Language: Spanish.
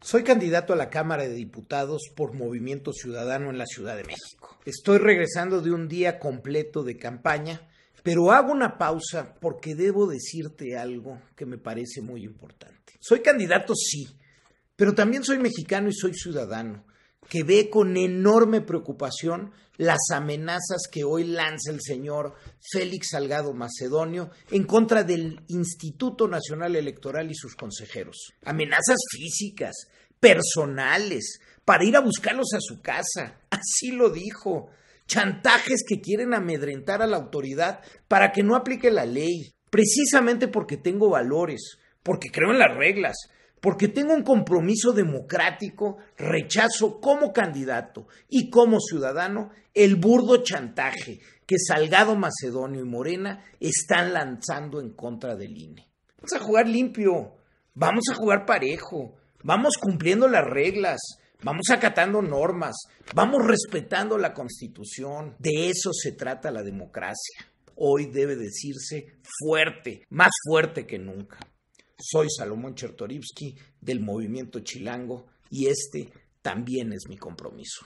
Soy candidato a la Cámara de Diputados por Movimiento Ciudadano en la Ciudad de México. Estoy regresando de un día completo de campaña, pero hago una pausa porque debo decirte algo que me parece muy importante. Soy candidato, sí, pero también soy mexicano y soy ciudadano que ve con enorme preocupación las amenazas que hoy lanza el señor Félix Salgado Macedonio en contra del Instituto Nacional Electoral y sus consejeros. Amenazas físicas, personales, para ir a buscarlos a su casa. Así lo dijo. Chantajes que quieren amedrentar a la autoridad para que no aplique la ley, precisamente porque tengo valores, porque creo en las reglas, porque tengo un compromiso democrático, rechazo como candidato y como ciudadano el burdo chantaje que Salgado Macedonio y Morena están lanzando en contra del INE. Vamos a jugar limpio, vamos a jugar parejo, vamos cumpliendo las reglas, vamos acatando normas, vamos respetando la constitución. De eso se trata la democracia. Hoy debe decirse fuerte, más fuerte que nunca. Soy Salomón Chertorivsky del movimiento Chilango y este también es mi compromiso.